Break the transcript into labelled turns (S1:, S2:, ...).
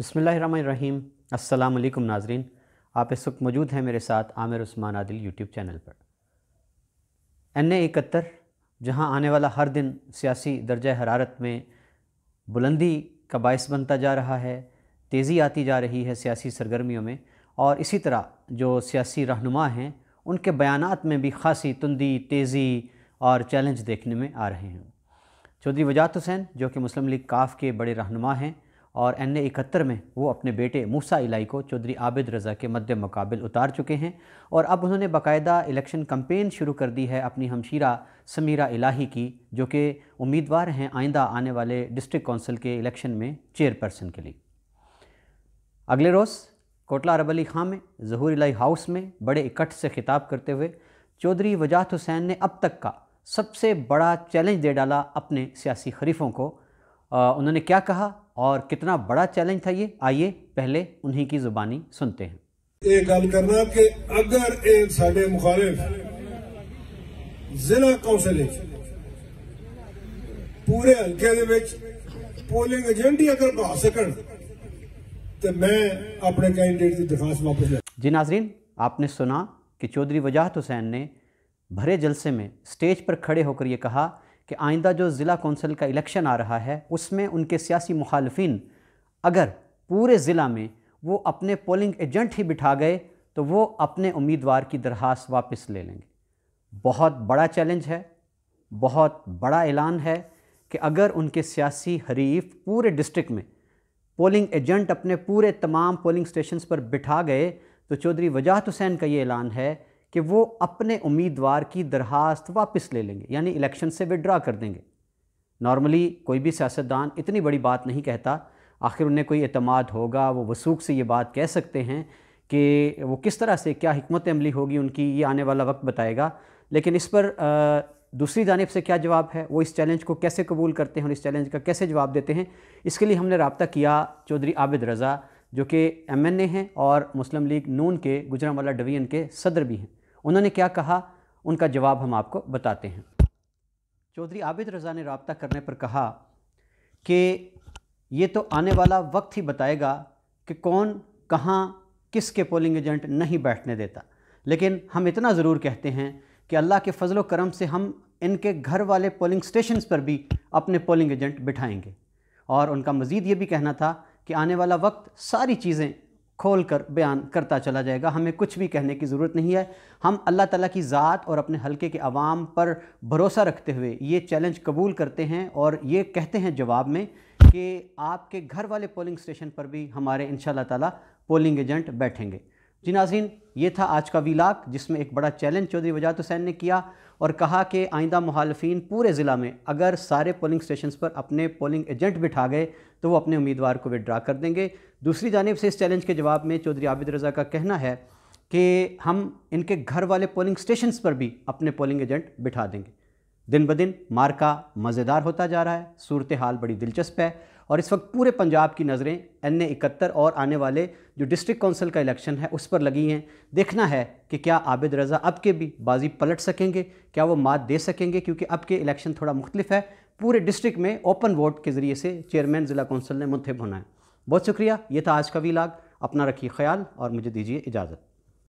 S1: बसमीम अल्लाम नाजरीन आप इस वक्त मौजूद हैं मेरे साथ आमिर उस्मान आदिल यूट्यूब चैनल पर एन इकहत्तर जहाँ आने वाला हर दिन सियासी दर्ज हरारत में बुलंदी का बायस बनता जा रहा है तेज़ी आती जा रही है सियासी सरगर्मियों में और इसी तरह जो सियासी रहनुमा हैं उनके बयान में भी खासी तुंदी तेज़ी और चैलेंज देखने में आ रहे हैं चौधरी वजात हुसैन जो कि मुस्लिम लीग काफ के बड़े रहनुमा हैं और एन इकहत्तर में वो अपने बेटे मूसा इलाई को चौधरी आबिद रज़ा के मध्य मुकाबल उतार चुके हैं और अब उन्होंने बाकायदा इलेक्शन कम्पेन शुरू कर दी है अपनी हमशीरा समीरा इलाही की जो कि उम्मीदवार हैं आइंदा आने वाले डिस्ट्रिक्ट कौंसिल के इलेक्शन में चेयरपर्सन के लिए अगले रोज़ कोटला अरब अली खां में जहूर इलाही हाउस में बड़े इकट्ठ से खिताब करते हुए चौधरी वजात हुसैन ने अब तक का सबसे बड़ा चैलेंज दे डाला अपने सियासी हरीफों को उन्होंने क्या कहा और कितना बड़ा चैलेंज था ये आइए पहले उन्हीं की जुबानी सुनते हैं गल करना कि अगर एक साढ़े मुखालिफ जिला कौंसल पूरे हल्के पोलिंग एजेंट ही अगर बढ़ा सकन तो मैं अपने कैंडिडेट की दरखास्त वापस जी नाजरीन आपने सुना कि चौधरी वजाहत हुसैन ने भरे जलसे में स्टेज पर खड़े होकर यह कहा कि आइंदा जो ज़िला कौंसिल का इलेक्शन आ रहा है उसमें उनके सियासी मुखालफन अगर पूरे ज़िला में वो अपने पोलिंग एजेंट ही बिठा गए तो वो अपने उम्मीदवार की दरख्वास्त वापस ले लेंगे बहुत बड़ा चैलेंज है बहुत बड़ा ऐलान है कि अगर उनके सियासी हरीफ पूरे डिस्ट्रिक्ट में पोलिंग एजेंट अपने पूरे तमाम पोलिंग स्टेशंस पर बिठा गए तो चौधरी वजाहत हुसैन का ये ऐलान है कि वो अपने उम्मीदवार की दरखास्त वापस ले लेंगे यानी इलेक्शन से विड्रा कर देंगे नॉर्मली कोई भी सियासतदान इतनी बड़ी बात नहीं कहता आखिर उन्हें कोई अतमाद होगा वो वसूख से ये बात कह सकते हैं कि वो किस तरह से क्या हमत अमली होगी उनकी ये आने वाला वक्त बताएगा लेकिन इस पर दूसरी जानब से क्या जवाब है वो इस चैलेंज को कैसे कबूल करते हैं और इस चैलेंज का कैसे जवाब देते हैं इसके लिए हमने रबता किया चौधरी आबिद रज़ा जो कि एम एन ए हैं और मुस्लिम लीग नून के गुजरावाला डिवीज़न के सदर भी हैं उन्होंने क्या कहा उनका जवाब हम आपको बताते हैं चौधरी आबिद रज़ा ने रबता करने पर कहा कि ये तो आने वाला वक्त ही बताएगा कि कौन कहाँ किसके पोलिंग एजेंट नहीं बैठने देता लेकिन हम इतना ज़रूर कहते हैं कि अल्लाह के फजल करम से हम इनके घर वाले पोलिंग स्टेशन पर भी अपने पोलिंग एजेंट बिठाएंगे और उनका मज़ीद ये भी कहना था कि आने वाला वक्त सारी चीज़ें खोल कर बयान करता चला जाएगा हमें कुछ भी कहने की ज़रूरत नहीं है हम अल्लाह ताला की ज़ात और अपने हलके के आवाम पर भरोसा रखते हुए ये चैलेंज कबूल करते हैं और ये कहते हैं जवाब में कि आपके घर वाले पोलिंग स्टेशन पर भी हमारे इन ताला पोलिंग एजेंट बैठेंगे जी नाजीन ये था आज का वीलाक जिसमें एक बड़ा चैलेंज चौधरी वजात हुसैन ने किया और कहा कि आइंदा मुहालफी पूरे ज़िला में अगर सारे पोलिंग स्टेशन पर अपने पोलिंग एजेंट बिठा गए तो वो अपने उम्मीदवार को विड्रा कर देंगे दूसरी जानब से इस चैलेंज के जवाब में चौधरी आबिद रज़ा का कहना है कि हम इनके घर वाले पोलिंग स्टेशंस पर भी अपने पोलिंग एजेंट बिठा देंगे दिन ब दिन मार्का मज़ेदार होता जा रहा है सूरत हाल बड़ी दिलचस्प है और इस वक्त पूरे पंजाब की नज़रें एन ए इकहत्तर और आने वाले जो डिस्ट्रिक्ट कौंसिल का इलेक्शन है उस पर लगी हैं देखना है कि क्या आबिद रज़ा अब के भी बाजी पलट सकेंगे क्या वो मात दे सकेंगे क्योंकि अब के इलेक्शन थोड़ा मुख्तलिफ है पूरे डिस्ट्रिक्ट में ओपन वोट के ज़रिए से चेयरमैन ज़िला कौंसिल ने मुंतब होना है बहुत शुक्रिया ये था आज का वीलाग अपना रखिए ख्याल और मुझे दीजिए इजाज़त